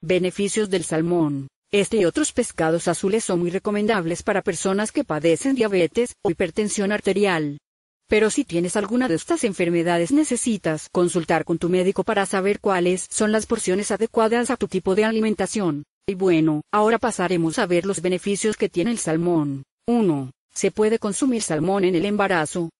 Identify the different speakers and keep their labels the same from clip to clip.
Speaker 1: Beneficios del salmón. Este y otros pescados azules son muy recomendables para personas que padecen diabetes o hipertensión arterial. Pero si tienes alguna de estas enfermedades necesitas consultar con tu médico para saber cuáles son las porciones adecuadas a tu tipo de alimentación. Y bueno, ahora pasaremos a ver los beneficios que tiene el salmón. 1. Se puede consumir salmón en el embarazo,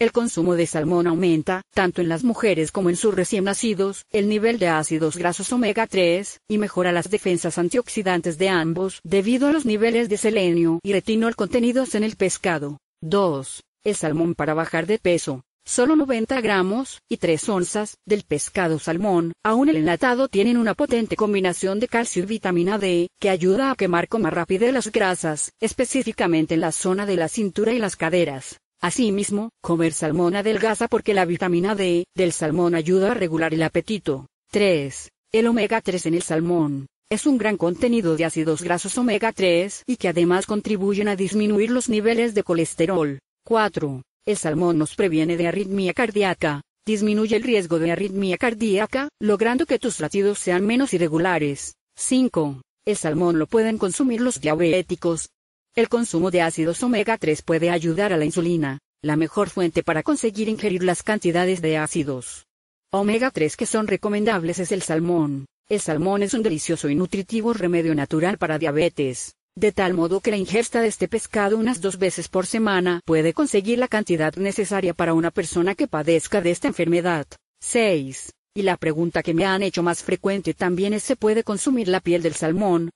Speaker 1: el consumo de salmón aumenta, tanto en las mujeres como en sus recién nacidos, el nivel de ácidos grasos omega 3, y mejora las defensas antioxidantes de ambos debido a los niveles de selenio y retinol contenidos en el pescado. 2. El salmón para bajar de peso. Solo 90 gramos y 3 onzas del pescado salmón, aún el enlatado tienen una potente combinación de calcio y vitamina D, que ayuda a quemar con más rapidez las grasas, específicamente en la zona de la cintura y las caderas. Asimismo, comer salmón adelgaza porque la vitamina D del salmón ayuda a regular el apetito. 3. El omega 3 en el salmón. Es un gran contenido de ácidos grasos omega 3 y que además contribuyen a disminuir los niveles de colesterol. 4. El salmón nos previene de arritmia cardíaca. Disminuye el riesgo de arritmia cardíaca, logrando que tus latidos sean menos irregulares. 5. El salmón lo pueden consumir los diabéticos, el consumo de ácidos omega 3 puede ayudar a la insulina, la mejor fuente para conseguir ingerir las cantidades de ácidos omega 3 que son recomendables es el salmón. El salmón es un delicioso y nutritivo remedio natural para diabetes, de tal modo que la ingesta de este pescado unas dos veces por semana puede conseguir la cantidad necesaria para una persona que padezca de esta enfermedad. 6. Y la pregunta que me han hecho más frecuente también es ¿se puede consumir la piel del salmón?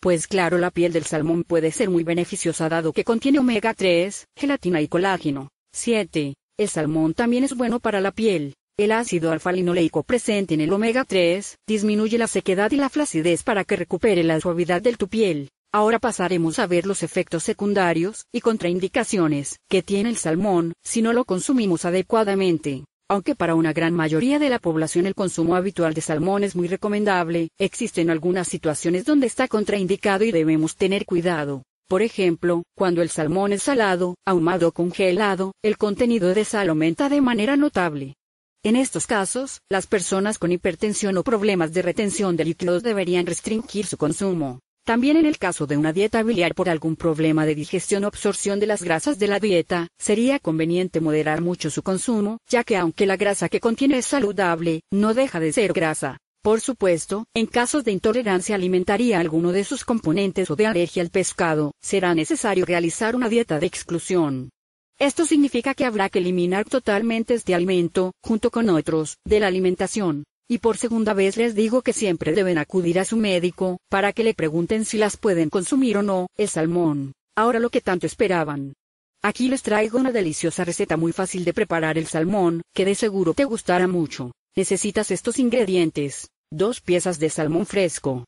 Speaker 1: Pues claro, la piel del salmón puede ser muy beneficiosa dado que contiene omega 3, gelatina y colágeno. 7. El salmón también es bueno para la piel. El ácido alfa-linoleico presente en el omega 3 disminuye la sequedad y la flacidez para que recupere la suavidad de tu piel. Ahora pasaremos a ver los efectos secundarios y contraindicaciones que tiene el salmón si no lo consumimos adecuadamente. Aunque para una gran mayoría de la población el consumo habitual de salmón es muy recomendable, existen algunas situaciones donde está contraindicado y debemos tener cuidado. Por ejemplo, cuando el salmón es salado, ahumado o congelado, el contenido de sal aumenta de manera notable. En estos casos, las personas con hipertensión o problemas de retención de líquidos deberían restringir su consumo. También en el caso de una dieta biliar por algún problema de digestión o absorción de las grasas de la dieta, sería conveniente moderar mucho su consumo, ya que aunque la grasa que contiene es saludable, no deja de ser grasa. Por supuesto, en casos de intolerancia alimentaria a alguno de sus componentes o de alergia al pescado, será necesario realizar una dieta de exclusión. Esto significa que habrá que eliminar totalmente este alimento, junto con otros, de la alimentación. Y por segunda vez les digo que siempre deben acudir a su médico, para que le pregunten si las pueden consumir o no, el salmón. Ahora lo que tanto esperaban. Aquí les traigo una deliciosa receta muy fácil de preparar el salmón, que de seguro te gustará mucho. Necesitas estos ingredientes. Dos piezas de salmón fresco.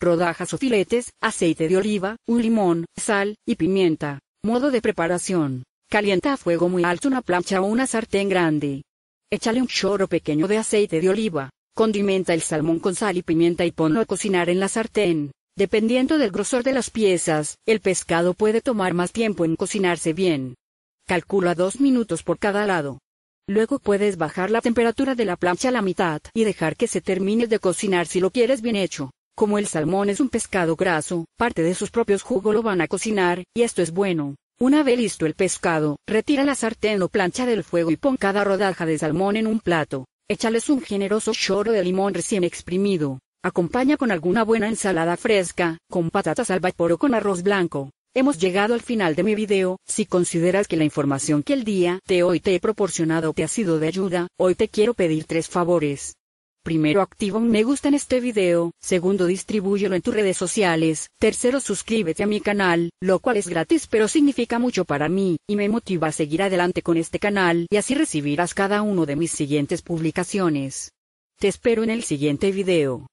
Speaker 1: Rodajas o filetes, aceite de oliva, un limón, sal, y pimienta. Modo de preparación. Calienta a fuego muy alto una plancha o una sartén grande. Échale un chorro pequeño de aceite de oliva, Condimenta el salmón con sal y pimienta y ponlo a cocinar en la sartén. Dependiendo del grosor de las piezas, el pescado puede tomar más tiempo en cocinarse bien. Calcula dos minutos por cada lado. Luego puedes bajar la temperatura de la plancha a la mitad y dejar que se termine de cocinar si lo quieres bien hecho. Como el salmón es un pescado graso, parte de sus propios jugos lo van a cocinar, y esto es bueno. Una vez listo el pescado, retira la sartén o plancha del fuego y pon cada rodaja de salmón en un plato. Échales un generoso chorro de limón recién exprimido. Acompaña con alguna buena ensalada fresca, con patatas al vapor o con arroz blanco. Hemos llegado al final de mi video, si consideras que la información que el día de hoy te he proporcionado te ha sido de ayuda, hoy te quiero pedir tres favores. Primero activa un me gusta en este video, segundo distribúyelo en tus redes sociales, tercero suscríbete a mi canal, lo cual es gratis pero significa mucho para mí, y me motiva a seguir adelante con este canal y así recibirás cada uno de mis siguientes publicaciones. Te espero en el siguiente video.